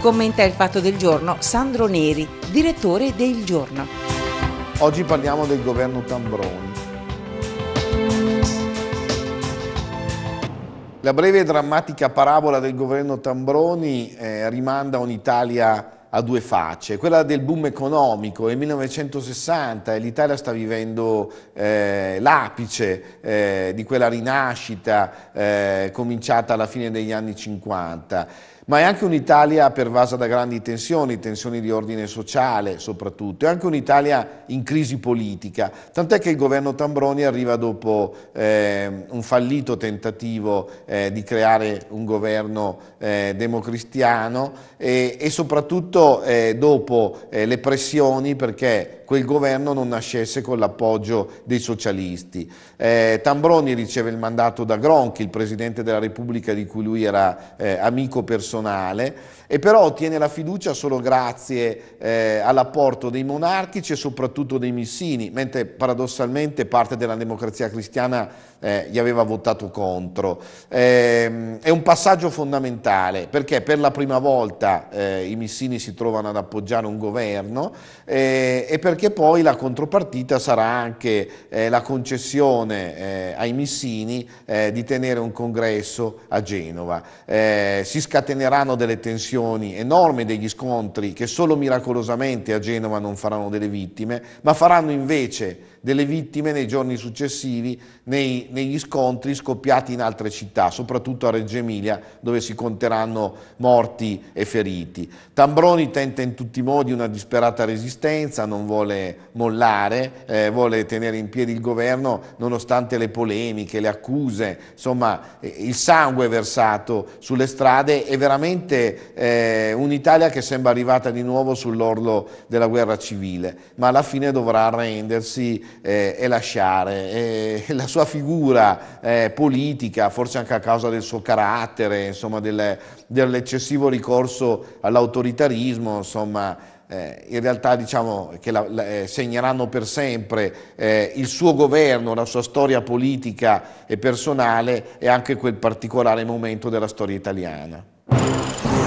Commenta il fatto del giorno Sandro Neri, direttore del Giorno. Oggi parliamo del governo Tambroni. La breve e drammatica parabola del governo Tambroni eh, rimanda un'Italia a due facce, quella del boom economico, il 1960 e l'Italia sta vivendo eh, l'apice eh, di quella rinascita eh, cominciata alla fine degli anni 50 ma è anche un'Italia pervasa da grandi tensioni, tensioni di ordine sociale soprattutto, è anche un'Italia in crisi politica, tant'è che il governo Tambroni arriva dopo eh, un fallito tentativo eh, di creare un governo eh, democristiano e, e soprattutto eh, dopo eh, le pressioni perché quel governo non nascesse con l'appoggio dei socialisti. Eh, Tambroni riceve il mandato da Gronchi, il Presidente della Repubblica di cui lui era amico personale, personale e però ottiene la fiducia solo grazie eh, all'apporto dei monarchici e soprattutto dei missini, mentre paradossalmente parte della democrazia cristiana eh, gli aveva votato contro. Eh, è un passaggio fondamentale perché per la prima volta eh, i missini si trovano ad appoggiare un governo eh, e perché poi la contropartita sarà anche eh, la concessione ai missini di tenere un congresso a Genova. si scateneranno delle tensioni dimensioni enorme degli scontri che solo miracolosamente a Genova non faranno delle vittime, ma faranno invece delle vittime nei giorni successivi nei, negli scontri scoppiati in altre città, soprattutto a Reggio Emilia dove si conteranno morti e feriti. Tambroni tenta in tutti i modi una disperata resistenza, non vuole mollare, eh, vuole tenere in piedi il governo nonostante le polemiche, le accuse, insomma eh, il sangue versato sulle strade è veramente eh, un'Italia che sembra arrivata di nuovo sull'orlo della guerra civile, ma alla fine dovrà arrendersi eh, e lasciare. E la sua figura eh, politica, forse anche a causa del suo carattere, insomma, del, dell'eccessivo ricorso all'autoritarismo, insomma, eh, in realtà diciamo che la, la, eh, segneranno per sempre eh, il suo governo, la sua storia politica e personale e anche quel particolare momento della storia italiana.